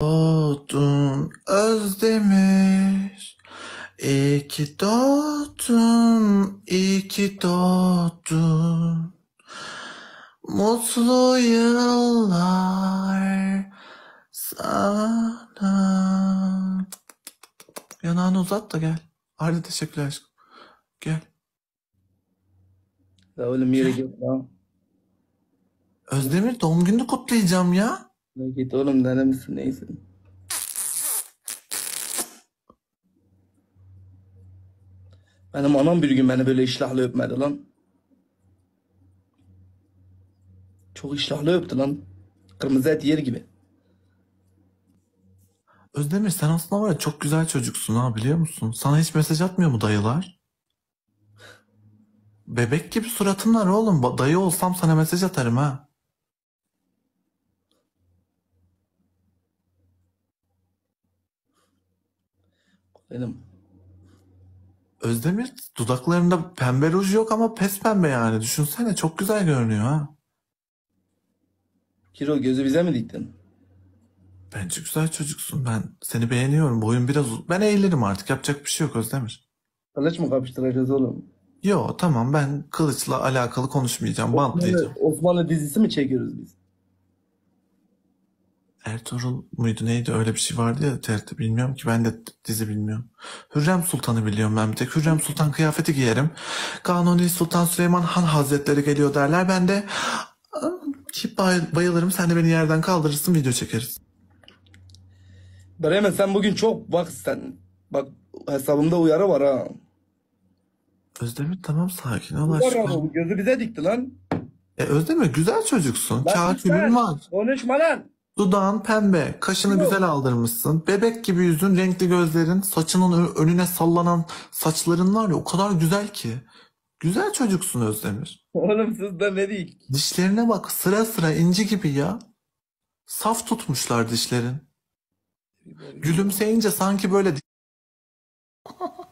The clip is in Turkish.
Doğdun Özdemir İyi ki doğdun, iyi ki doğdun Mutlu yıllar sana Yanağını uzat da gel Arda teşekkürler aşkım Gel La oğlum yere git Özdemir doğum gününü kutlayacağım ya Git oğlum nere misin neysin? Benim anam bir gün beni böyle iştahla öpmedi lan. Çok iştahla öptü lan. Kırmızı et yer gibi. Özdemir sen aslında var ya çok güzel çocuksun ha biliyor musun? Sana hiç mesaj atmıyor mu dayılar? Bebek gibi suratın var oğlum. Dayı olsam sana mesaj atarım ha. Benim Özdemir dudaklarında pembe ruj yok ama pes pembe yani. Düşünsene çok güzel görünüyor ha. Kiro gözü bize mi diktin? Bence güzel çocuksun ben. Seni beğeniyorum. Boyun biraz uz- Ben eğilirim artık. Yapacak bir şey yok Özdemir. Kılıç mı kapıştıracağız oğlum? Yo tamam ben kılıçla alakalı konuşmayacağım. Bantlayacağım. Osmanlı, Osmanlı dizisi mi çekiyoruz biz? Ertuğrul muydu neydi öyle bir şey vardı ya TRT bilmiyorum ki ben de dizi bilmiyorum. Hürrem Sultan'ı biliyorum ben bir tek. Hürrem Sultan kıyafeti giyerim. Kanuni Sultan Süleyman Han Hazretleri geliyor derler. Ben de ki bayılırım sen de beni yerden kaldırırsın video çekeriz. Bremen sen bugün çok bak sen bak hesabımda uyarı var ha. Özdemir tamam sakin ol aşkım. Gözü bize dikti lan. E Özdemir güzel çocuksun. Kağıt gülün var. Konuşma lan. Dudağın pembe, kaşını güzel aldırmışsın. Bebek gibi yüzün, renkli gözlerin, saçının önüne sallanan saçların var ya o kadar güzel ki. Güzel çocuksun Özdemir. Oğlum siz de ne değil? Dişlerine bak sıra sıra inci gibi ya. Saf tutmuşlar dişlerin. Gülümseyince sanki böyle